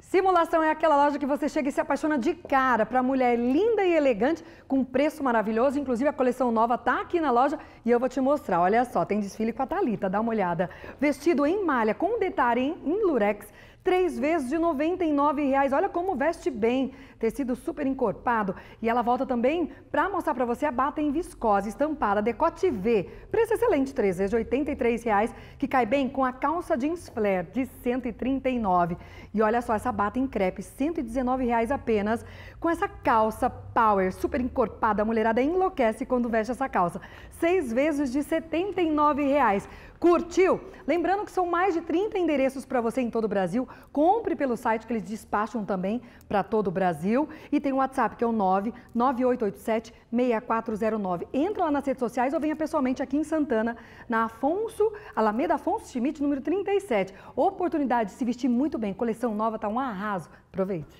Simulação é aquela loja que você chega e se apaixona de cara para mulher linda e elegante, com preço maravilhoso. Inclusive, a coleção nova tá aqui na loja e eu vou te mostrar. Olha só, tem desfile com a Thalita, dá uma olhada. Vestido em malha com detalhe em lurex, três vezes de R$ 99,00. Olha como veste bem, tecido super encorpado. E ela volta também para mostrar para você a bata em viscose, estampada, decote V. Preço excelente, três vezes de R$ 83,00, que cai bem com a calça jeans flare de R$ 139,00. E olha só essa bata em crepe, R$ 119,00 apenas, com essa calça power super encorpada. A mulherada enlouquece quando veste essa calça. Seis vezes de R$ 79,00. Curtiu? Lembrando que são mais de 30 endereços para você em todo o Brasil. Compre pelo site que eles despacham também para todo o Brasil. E tem o um WhatsApp que é o 998876409. Entra lá nas redes sociais ou venha pessoalmente aqui em Santana, na Afonso, Alameda Afonso Schmidt, número 37. Oportunidade de se vestir muito bem. Coleção nova, tá um arraso. Aproveite.